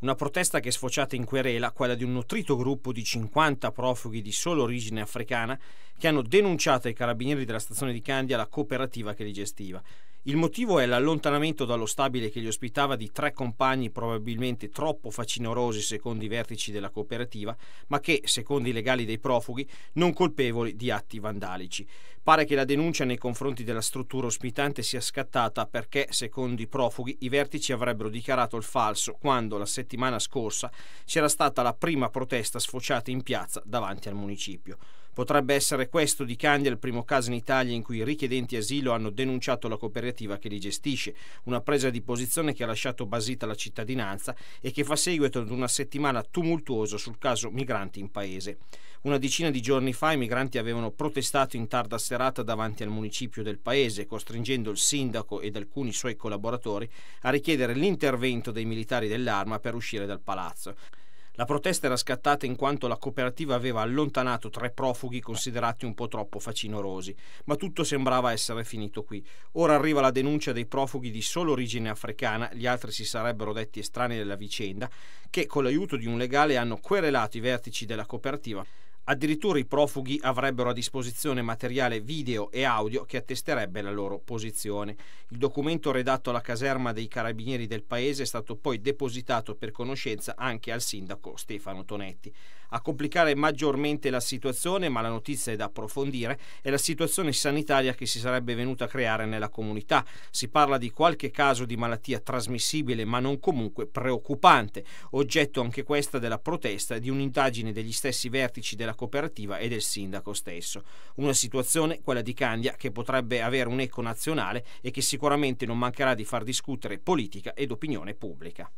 Una protesta che è sfociata in querela, quella di un nutrito gruppo di 50 profughi di solo origine africana che hanno denunciato ai carabinieri della stazione di Candia la cooperativa che li gestiva. Il motivo è l'allontanamento dallo stabile che li ospitava di tre compagni probabilmente troppo facinorosi secondo i vertici della cooperativa, ma che, secondo i legali dei profughi, non colpevoli di atti vandalici. Pare che la denuncia nei confronti della struttura ospitante sia scattata perché, secondo i profughi, i vertici avrebbero dichiarato il falso quando, la settimana scorsa, c'era stata la prima protesta sfociata in piazza davanti al municipio. Potrebbe essere questo di Candia il primo caso in Italia in cui i richiedenti asilo hanno denunciato la cooperativa che li gestisce, una presa di posizione che ha lasciato basita la cittadinanza e che fa seguito ad una settimana tumultuosa sul caso migranti in paese. Una decina di giorni fa i migranti avevano protestato in tarda serata davanti al municipio del paese, costringendo il sindaco ed alcuni suoi collaboratori a richiedere l'intervento dei militari dell'arma per uscire dal palazzo. La protesta era scattata in quanto la cooperativa aveva allontanato tre profughi considerati un po' troppo facinorosi, ma tutto sembrava essere finito qui. Ora arriva la denuncia dei profughi di solo origine africana, gli altri si sarebbero detti estranei della vicenda, che con l'aiuto di un legale hanno querelato i vertici della cooperativa Addirittura i profughi avrebbero a disposizione materiale video e audio che attesterebbe la loro posizione. Il documento redatto alla caserma dei carabinieri del paese è stato poi depositato per conoscenza anche al sindaco Stefano Tonetti. A complicare maggiormente la situazione, ma la notizia è da approfondire, è la situazione sanitaria che si sarebbe venuta a creare nella comunità. Si parla di qualche caso di malattia trasmissibile, ma non comunque preoccupante, oggetto anche questa della protesta e di un'indagine degli stessi vertici della cooperativa e del sindaco stesso. Una situazione, quella di Candia, che potrebbe avere un eco nazionale e che sicuramente non mancherà di far discutere politica ed opinione pubblica.